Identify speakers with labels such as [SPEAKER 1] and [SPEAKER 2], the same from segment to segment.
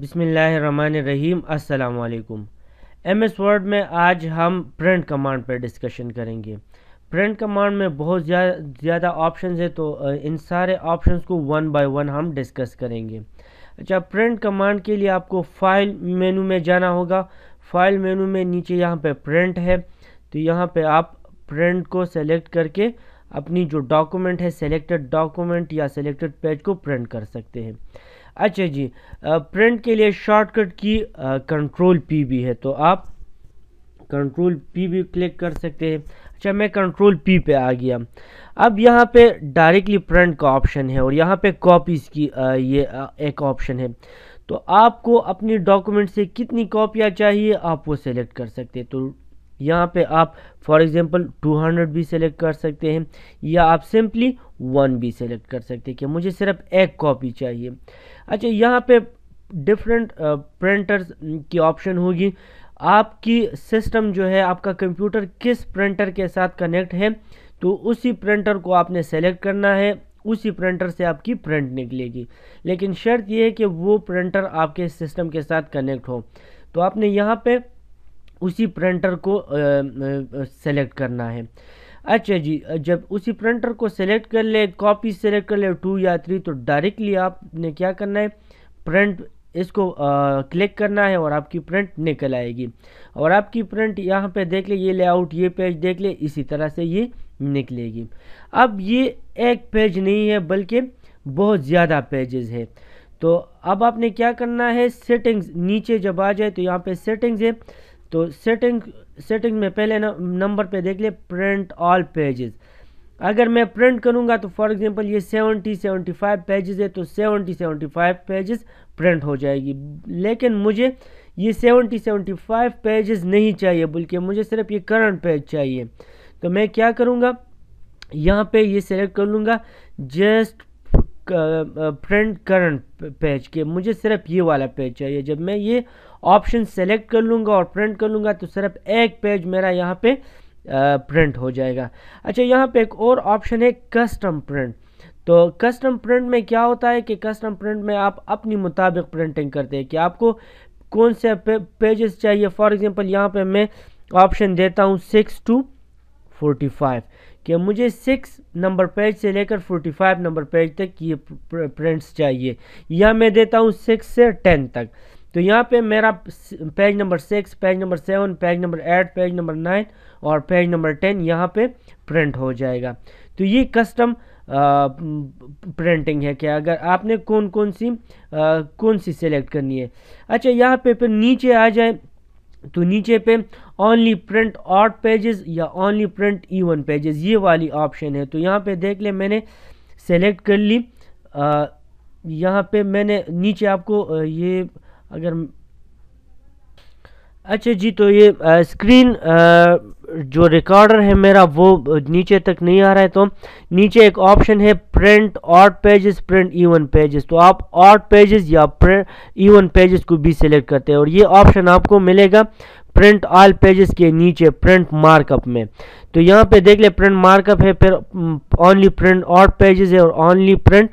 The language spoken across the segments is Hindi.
[SPEAKER 1] बिसमीम अल्लाम एम एस वर्ड में आज हम प्रिंट कमांड पर डिस्कशन करेंगे प्रिंट कमांड में बहुत ज़्यादा ऑप्शंस है तो इन सारे ऑप्शंस को वन बाय वन हम डिस्कस करेंगे अच्छा प्रिंट कमांड के लिए आपको फाइल मेनू में जाना होगा फाइल मेनू में नीचे यहाँ पे प्रिंट है तो यहाँ पे आप प्रिंट को सेलेक्ट करके अपनी जो डॉक्यूमेंट है सेलेक्टेड डॉक्यूमेंट या सेलेक्टेड पेज को प्रिंट कर सकते हैं अच्छा जी प्रिंट के लिए शॉर्टकट की कंट्रोल पी भी है तो आप कंट्रोल पी भी क्लिक कर सकते हैं अच्छा मैं कंट्रोल पी पे आ गया अब यहाँ पे डायरेक्टली प्रिंट का ऑप्शन है और यहाँ पे कॉपीज़ की आ, ये आ, एक ऑप्शन है तो आपको अपनी डॉक्यूमेंट से कितनी कॉपियाँ चाहिए आप वो सेलेक्ट कर सकते हैं तो यहाँ पे आप फॉर एग्जांपल 200 भी सिलेक्ट कर सकते हैं या आप सिंपली वन भी सिलेक्ट कर सकते हैं कि मुझे सिर्फ एक कॉपी चाहिए अच्छा यहाँ पे डिफरेंट प्रिंटर्स की ऑप्शन होगी आपकी सिस्टम जो है आपका कंप्यूटर किस प्रिंटर के साथ कनेक्ट है तो उसी प्रिंटर को आपने सेलेक्ट करना है उसी प्रिंटर से आपकी प्रिंट निकलेगी लेकिन शर्त यह है कि वो प्रिंटर आपके सिस्टम के साथ कनेक्ट हो तो आपने यहाँ पे उसी प्रिंटर को सेलेक्ट करना है अच्छा जी जब उसी प्रिंटर को सेलेक्ट कर ले कॉपी सेलेक्ट कर ले टू या थ्री तो डायरेक्टली आपने क्या करना है प्रिंट इसको आ, क्लिक करना है और आपकी प्रिंट निकल आएगी और आपकी प्रिंट यहाँ पे देख ले ये लेआउट ये पेज देख ले इसी तरह से ये निकलेगी अब ये एक पेज नहीं है बल्कि बहुत ज़्यादा पेजेस है तो अब आपने क्या करना है सेटिंग्स नीचे जब आ जाए तो यहाँ पे सेटिंग्स है तो सेटिंग सेटिंग में पहले नंबर पे देख ले प्रिंट ऑल पेजेस अगर मैं प्रिंट करूंगा तो फॉर एग्जांपल ये 70 फाइव पेजेस है तो 70 फाइव पेजेस प्रिंट हो जाएगी लेकिन मुझे ये 70 फाइव पेजेस नहीं चाहिए बल्कि मुझे सिर्फ ये करंट पेज चाहिए तो मैं क्या करूँगा यहाँ पे ये सेलेक्ट कर लूँगा जस्ट प्रिंट करंट पेज के मुझे सिर्फ ये वाला पेज चाहिए जब मैं ये ऑप्शन सेलेक्ट कर लूँगा और प्रिंट कर लूँगा तो सिर्फ एक पेज मेरा यहाँ पे प्रिंट हो जाएगा अच्छा यहाँ पे एक और ऑप्शन है कस्टम प्रिंट तो कस्टम प्रिंट में क्या होता है कि कस्टम प्रिंट में आप अपनी मुताबिक प्रिंटिंग करते हैं कि आपको कौन से पेजेस चाहिए फॉर एग्ज़ाम्पल यहाँ पर मैं ऑप्शन देता हूँ सिक्स टू फोर्टी फाइव कि मुझे सिक्स नंबर पेज से लेकर फोर्टी फाइव नंबर पेज तक ये प्रिंट्स चाहिए या मैं देता हूँ सिक्स से टेन तक तो यहाँ पे मेरा page number six page number seven page number eight page number nine और पेज नंबर टेन यहाँ पे प्रिंट हो जाएगा तो ये कस्टम प्रिंटिंग है कि अगर आपने कौन कौन सी आ, कौन सी सेलेक्ट करनी है अच्छा यहाँ पे फिर नीचे आ जाए तो नीचे पे ओनली प्रिंट आउट पेजेस या ओनली प्रिंट इवन पेजेस ये वाली ऑप्शन है तो यहाँ पे देख ले मैंने सेलेक्ट कर ली यहाँ पे मैंने नीचे आपको ये अगर अच्छा जी तो ये आ, स्क्रीन आ, जो रिकॉर्डर है मेरा वो नीचे तक नहीं आ रहा है तो नीचे एक ऑप्शन है print odd pages print even pages तो आप ऑट पेजेस या इवन पेजेस को भी सिलेक्ट करते हैं और ये ऑप्शन आपको मिलेगा प्रिंट ऑल पेजेस के नीचे प्रिंट मार्कअप में तो यहाँ पे देख ले प्रिंट मार्कअप है फिर ओनली प्रिंट ऑट पेजेस है और ओनली प्रिंट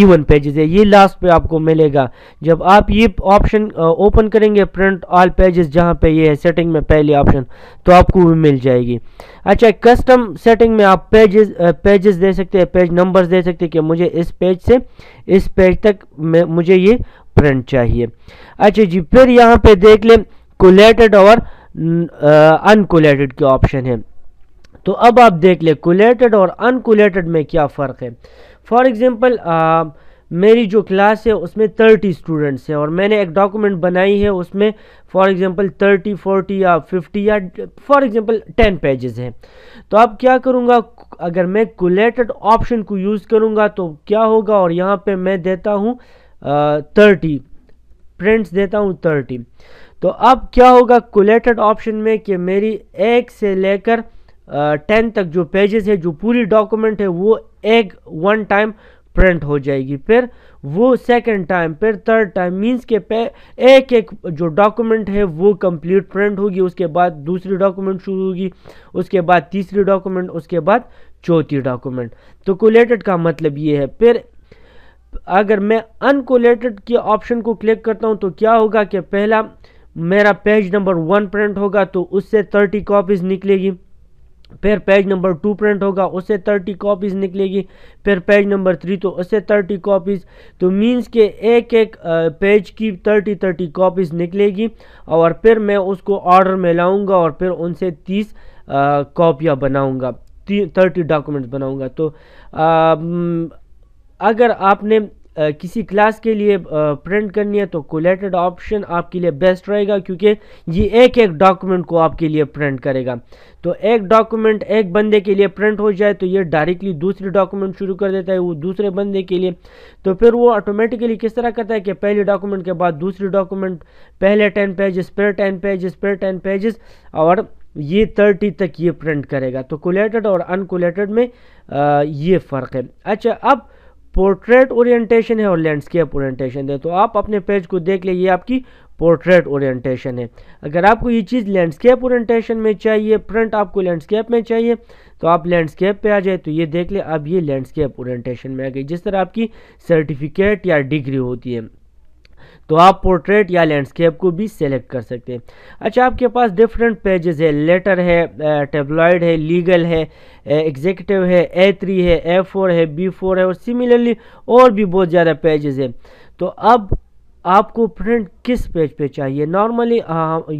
[SPEAKER 1] इवन पेजेस है ये लास्ट पे आपको मिलेगा जब आप ये ऑप्शन ओपन करेंगे प्रिंट ऑल पेजेस जहाँ पे ये है सेटिंग में पहली ऑप्शन तो आपको भी मिल जाएगी अच्छा कस्टम सेटिंग में आप पेजेस पेजेस दे सकते हैं पेज नंबर्स दे सकते हैं कि मुझे इस पेज से इस पेज तक में मुझे ये प्रिंट चाहिए अच्छा जी फिर यहाँ पे देख लें कोलेटेड और अनकोलेटेड के ऑप्शन है तो अब आप देख लें कोलेटेड और अनकोलेटेड में क्या फ़र्क है फॉर एग्ज़ाम्पल uh, मेरी जो क्लास है उसमें थर्टी स्टूडेंट्स हैं और मैंने एक डॉक्यूमेंट बनाई है उसमें फॉर एग्ज़ाम्पल थर्टी फोर्टी या फिफ्टी या फॉर एग्ज़ाम्पल टेन पेजेस हैं तो अब क्या करूँगा अगर मैं कोलेटेड ऑप्शन को यूज़ करूँगा तो क्या होगा और यहाँ पे मैं देता हूँ थर्टी uh, प्रिंट्स देता हूँ थर्टी तो अब क्या होगा कोलेटेड ऑप्शन में कि मेरी एक से लेकर टेन uh, तक जो पेजेस है जो पूरी डॉक्यूमेंट है वो एग वन टाइम प्रिंट हो जाएगी फिर वो सेकंड टाइम फिर थर्ड टाइम मींस के पे एक एक जो डॉक्यूमेंट है वो कंप्लीट प्रिंट होगी उसके बाद दूसरी डॉक्यूमेंट शुरू होगी उसके बाद तीसरी डॉक्यूमेंट उसके बाद चौथी डॉक्यूमेंट तो कोलेटेड का मतलब ये है फिर अगर मैं अनकोलेटेड के ऑप्शन को क्लिक करता हूँ तो क्या होगा कि पहला मेरा पेज नंबर वन प्रिंट होगा तो उससे थर्टी कॉपीज़ निकलेगी फिर पेज नंबर टू प्रिंट होगा उससे थर्टी कॉपीज़ निकलेगी फिर पेज नंबर थ्री तो उससे थर्टी कॉपीज़ तो मींस के एक एक पेज की थर्टी थर्टी कॉपीज़ निकलेगी और फिर मैं उसको ऑर्डर में लाऊंगा और फिर उनसे तीस कापियाँ बनाऊंगा थर्टी डॉक्यूमेंट्स बनाऊंगा तो आ, अगर आपने किसी क्लास के लिए प्रिंट करनी है तो कोलेटेड ऑप्शन आपके लिए बेस्ट रहेगा क्योंकि ये एक एक डॉक्यूमेंट को आपके लिए प्रिंट करेगा तो एक डॉक्यूमेंट एक बंदे के लिए प्रिंट हो जाए तो ये डायरेक्टली दूसरे डॉक्यूमेंट शुरू कर देता है वो दूसरे बंदे के लिए तो फिर वो ऑटोमेटिकली किस तरह करता है कि पहले डॉक्यूमेंट के बाद दूसरे डॉक्यूमेंट पहले टेन पेजेस फिर टेन पेजेस फिर टेन पेजेस और ये थर्टी तक ये प्रिंट करेगा तो कोलेटेड और अनकोलेटेड में आ, ये फ़र्क है अच्छा अब पोर्ट्रेट ओरिएंटेशन है और लैंडस्केप ओरिएंटेशन है तो आप अपने पेज को देख लें ये आपकी पोर्ट्रेट ओरिएंटेशन है अगर आपको ये चीज़ लैंडस्केप ओरिएंटेशन में चाहिए प्रिंट आपको लैंडस्केप में चाहिए तो आप लैंडस्केप पे आ जाए तो ये देख लें अब ये लैंडस्केप ओरिएंटेशन में आ गई जिस तरह आपकी सर्टिफिकेट या डिग्री होती है तो आप पोर्ट्रेट या लैंडस्केप को भी सेलेक्ट कर सकते हैं अच्छा आपके पास डिफरेंट पेजेस है लेटर है टेबलॉयड है लीगल है एग्जीक्यूटिव है ए थ्री है ए फोर है बी फोर है और सिमिलरली और भी बहुत ज़्यादा पेजेस है तो अब आपको प्रिंट किस पेज पे चाहिए नॉर्मली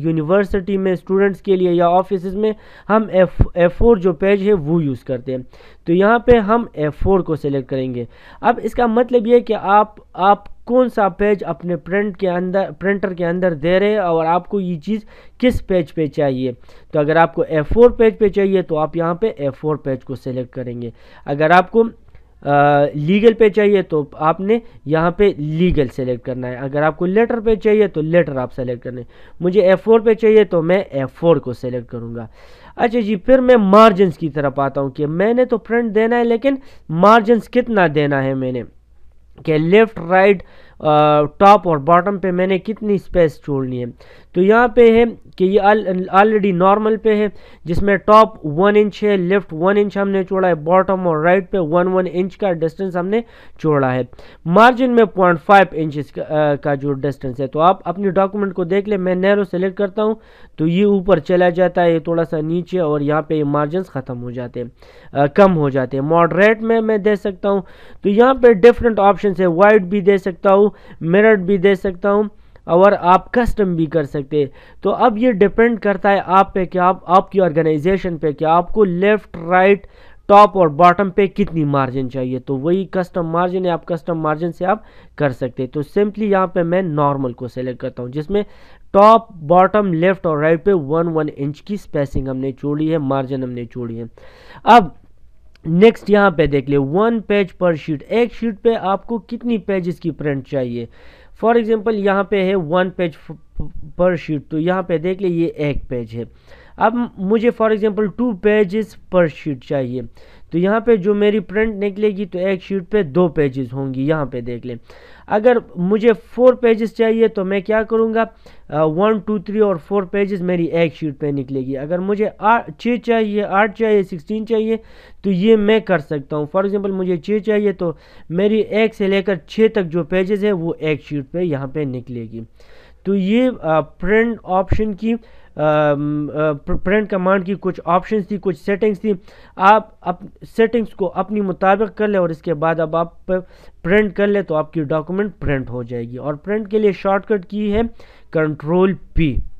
[SPEAKER 1] यूनिवर्सिटी हाँ, में स्टूडेंट्स के लिए या ऑफिस में हम एफ एफ फोर जो पेज है वो यूज़ करते हैं तो यहाँ पे हम एफ फोर को सिलेक्ट करेंगे अब इसका मतलब ये कि आप आप कौन सा पेज अपने प्रिंट के अंदर प्रिंटर के अंदर दे रहे हैं और आपको ये चीज़ किस पेज पे चाहिए तो अगर आपको एफ फोर पेज पे चाहिए तो आप यहाँ पे एफ फोर पेज को सिलेक्ट करेंगे अगर आपको लीगल पे चाहिए तो आपने यहाँ पे लीगल सेलेक्ट करना है अगर आपको लेटर पे चाहिए तो लेटर आप सेलेक्ट करना है मुझे एफ फोर पे चाहिए तो मैं एफ फोर को सेलेक्ट करूँगा अच्छा जी फिर मैं मार्जिनस की तरफ आता हूँ कि मैंने तो फ्रंट देना है लेकिन मार्जिनस कितना देना है मैंने कि लेफ़्ट राइट टॉप और बॉटम पे मैंने कितनी स्पेस छोड़नी है तो यहाँ पे है कि ये ऑलरेडी नॉर्मल पे है जिसमें टॉप वन इंच है लेफ्ट वन इंच हमने छोड़ा है बॉटम और राइट पे वन वन इंच का डिस्टेंस हमने छोड़ा है मार्जिन में पॉइंट फाइव इंच का जो डिस्टेंस है तो आप अपने डॉक्यूमेंट को देख ले मैं नैरो सेलेक्ट करता हूँ तो ये ऊपर चला जाता है ये थोड़ा सा नीचे और यहाँ पे मार्जिन ख़त्म हो जाते हैं कम हो जाते हैं मॉडरेट में मैं दे सकता हूँ तो यहाँ पे डिफरेंट ऑप्शन है वाइट भी दे सकता हूँ मिरट भी दे सकता हूँ और आप कस्टम भी कर सकते तो अब ये डिपेंड करता है आप पे कि आप आपकी ऑर्गेनाइजेशन पे कि आपको लेफ़्ट राइट टॉप और बॉटम पे कितनी मार्जिन चाहिए तो वही कस्टम मार्जिन है आप कस्टम मार्जिन से आप कर सकते हैं तो सिंपली यहाँ पे मैं नॉर्मल को सेलेक्ट करता हूँ जिसमें टॉप बॉटम लेफ्ट और राइट पे वन वन इंच की स्पेसिंग हमने छोड़ी है मार्जिन हमने छोड़ी है अब नेक्स्ट यहाँ पे देख ले वन पेज पर शीट एक शीट पे आपको कितनी पेजेस की प्रिंट चाहिए फॉर एग्जांपल यहाँ पे है वन पेज पर शीट तो यहाँ पे देख ले ये एक पेज है अब मुझे for example two pages per sheet चाहिए तो यहाँ पे जो मेरी प्रिंट निकलेगी तो एक शीट पे दो पेजेस होंगी यहाँ पे देख लें अगर मुझे फोर पेजेस चाहिए तो मैं क्या करूँगा वन टू थ्री और फोर पेजेस मेरी एक शीट पे निकलेगी अगर मुझे आठ छः चाहिए आठ चाहिए सिक्सटीन चाहिए तो ये मैं कर सकता हूँ फॉर एग्ज़ाम्पल मुझे छः चाहिए तो मेरी एक से लेकर छः तक जो पेजेस है वो एक शीट पर यहाँ पर निकलेगी तो ये प्रिंट ऑप्शन की प्रिंट कमांड की कुछ ऑप्शन थी कुछ सेटिंग्स थी आप अप सेटिंग्स को अपनी मुताबिक कर लें और इसके बाद अब आप प्रिंट कर लें तो आपकी डॉक्यूमेंट प्रिंट हो जाएगी और प्रिंट के लिए शॉर्टकट की है कंट्रोल पी